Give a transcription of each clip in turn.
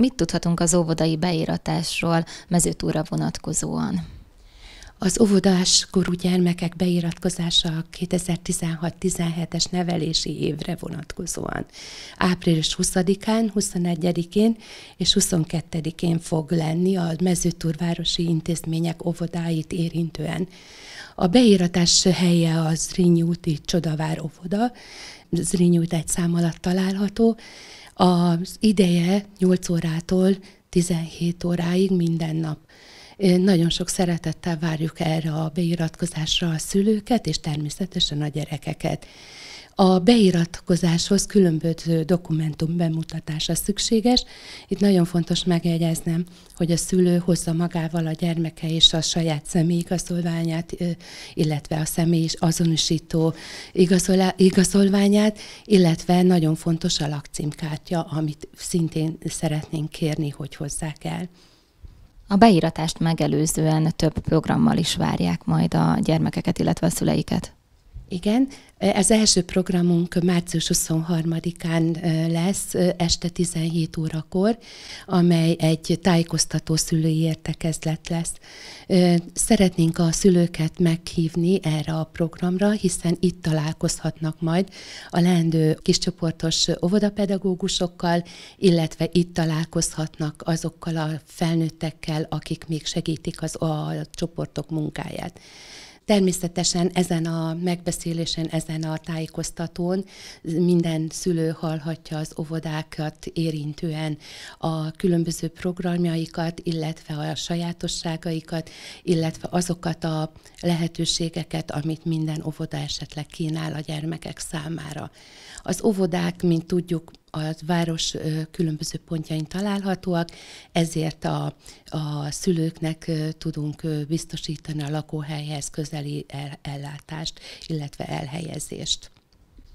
Mit tudhatunk az óvodai beíratásról mezőtúra vonatkozóan? Az óvodás korú gyermekek beiratkozása a 2016-17-es nevelési évre vonatkozóan. Április 20-án, 21-én és 22-én fog lenni a mezőtúrvárosi intézmények óvodáit érintően. A beíratás helye a Zrínyúti Csodavár óvoda, Zrínyi út egy szám alatt található, az ideje 8 órától 17 óráig minden nap. Nagyon sok szeretettel várjuk erre a beiratkozásra a szülőket, és természetesen a gyerekeket. A beiratkozáshoz különböző dokumentum bemutatása szükséges. Itt nagyon fontos megjegyeznem, hogy a szülő hozza magával a gyermeke és a saját személyigazolványát, illetve a személy azonosító igazolványát, illetve nagyon fontos a lakcímkártya, amit szintén szeretnénk kérni, hogy hozzák el. A beiratást megelőzően több programmal is várják majd a gyermekeket, illetve a szüleiket. Igen, ez első programunk március 23-án lesz, este 17 órakor, amely egy tájékoztató szülői értekezlet lesz. Szeretnénk a szülőket meghívni erre a programra, hiszen itt találkozhatnak majd a leendő kiscsoportos óvodapedagógusokkal, illetve itt találkozhatnak azokkal a felnőttekkel, akik még segítik az, a csoportok munkáját. Természetesen ezen a megbeszélésen, ezen a tájékoztatón minden szülő hallhatja az óvodákat érintően a különböző programjaikat, illetve a sajátosságaikat, illetve azokat a lehetőségeket, amit minden óvoda esetleg kínál a gyermekek számára. Az óvodák, mint tudjuk, a város különböző pontjain találhatóak, ezért a, a szülőknek tudunk biztosítani a lakóhelyhez közeli el, ellátást, illetve elhelyezést.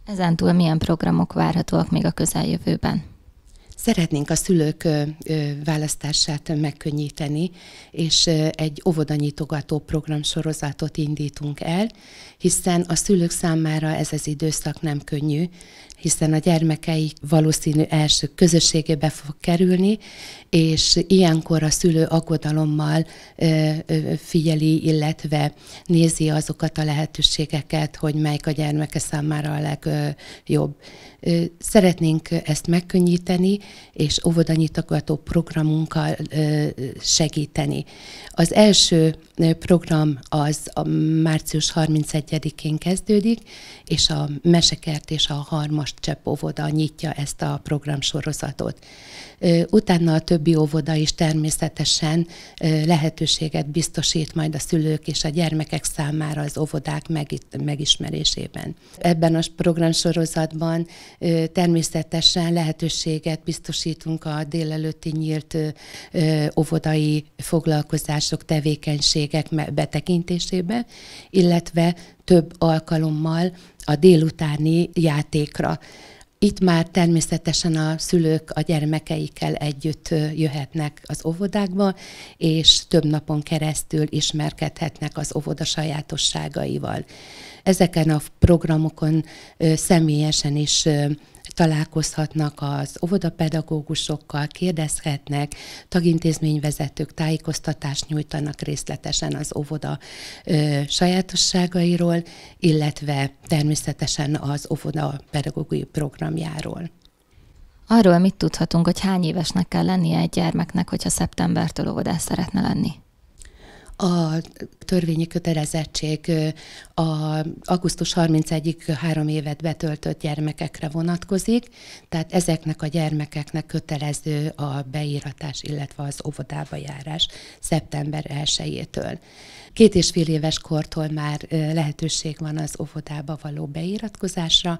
Ezentúl milyen programok várhatóak még a közeljövőben? Szeretnénk a szülők választását megkönnyíteni, és egy óvodanyitogató programsorozatot indítunk el, hiszen a szülők számára ez az időszak nem könnyű, hiszen a gyermekeik valószínű első közösségébe fog kerülni, és ilyenkor a szülő aggodalommal figyeli, illetve nézi azokat a lehetőségeket, hogy melyik a gyermeke számára a legjobb. Szeretnénk ezt megkönnyíteni, és óvodanyitogató programunkkal segíteni. Az első program az a március 31-én kezdődik, és a Mesekert és a Harmas Csepp óvoda nyitja ezt a programsorozatot. Utána a többi óvoda is természetesen lehetőséget biztosít majd a szülők és a gyermekek számára az óvodák megismerésében. Ebben a programsorozatban természetesen lehetőséget biztosít biztosítunk a délelőtti nyílt óvodai foglalkozások, tevékenységek betekintésébe, illetve több alkalommal a délutáni játékra. Itt már természetesen a szülők a gyermekeikkel együtt jöhetnek az óvodákba, és több napon keresztül ismerkedhetnek az óvoda sajátosságaival. Ezeken a programokon személyesen is találkozhatnak az óvodapedagógusokkal, kérdezhetnek, tagintézményvezetők tájékoztatást nyújtanak részletesen az óvoda ö, sajátosságairól, illetve természetesen az óvoda pedagógiai programjáról. Arról mit tudhatunk, hogy hány évesnek kell lennie egy gyermeknek, hogyha szeptembertől óvodás szeretne lenni? a törvényi kötelezettség a augusztus 31-ig három évet betöltött gyermekekre vonatkozik, tehát ezeknek a gyermekeknek kötelező a beíratás, illetve az óvodába járás szeptember 1-től. Két és fél éves kortól már lehetőség van az óvodába való beiratkozásra.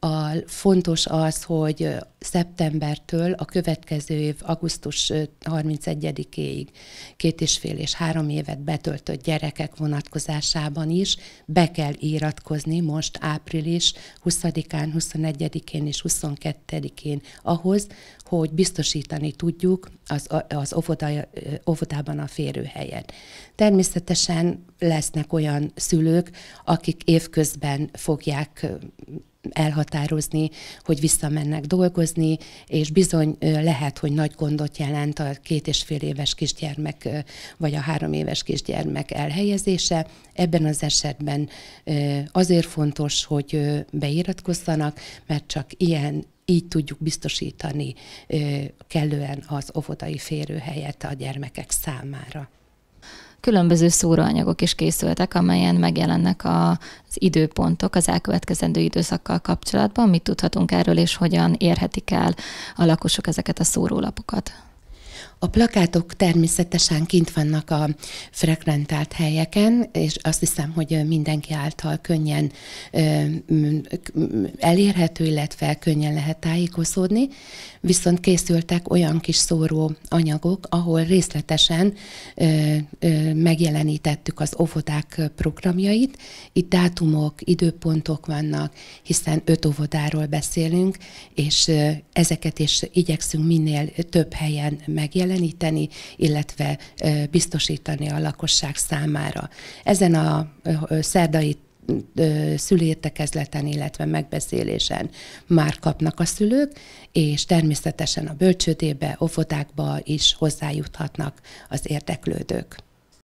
A, fontos az, hogy szeptembertől a következő év augusztus 31-éig két és fél és három év évet betöltött gyerekek vonatkozásában is be kell iratkozni most április 20-án, 21-én és 22-én ahhoz, hogy biztosítani tudjuk az, az óvoda, óvodában a férőhelyet. Természetesen lesznek olyan szülők, akik évközben fogják elhatározni, hogy visszamennek dolgozni, és bizony lehet, hogy nagy gondot jelent a két és fél éves kisgyermek vagy a három éves kisgyermek elhelyezése. Ebben az esetben azért fontos, hogy beiratkozzanak, mert csak ilyen így tudjuk biztosítani kellően az óvodai férőhelyet a gyermekek számára különböző szóróanyagok is készültek, amelyen megjelennek az időpontok az elkövetkezendő időszakkal kapcsolatban. Mit tudhatunk erről, és hogyan érhetik el a lakosok ezeket a szórólapokat? A plakátok természetesen kint vannak a frekventált helyeken, és azt hiszem, hogy mindenki által könnyen elérhető, illetve könnyen lehet tájékozódni, viszont készültek olyan kis szóró anyagok, ahol részletesen megjelenítettük az óvodák programjait. Itt dátumok, időpontok vannak, hiszen öt óvodáról beszélünk, és ezeket is igyekszünk minél több helyen megjeleníteni, megjeleníteni, illetve biztosítani a lakosság számára. Ezen a szerdai szülértekezleten, illetve megbeszélésen már kapnak a szülők, és természetesen a bölcsődébe, ofotákba is hozzájuthatnak az érdeklődők.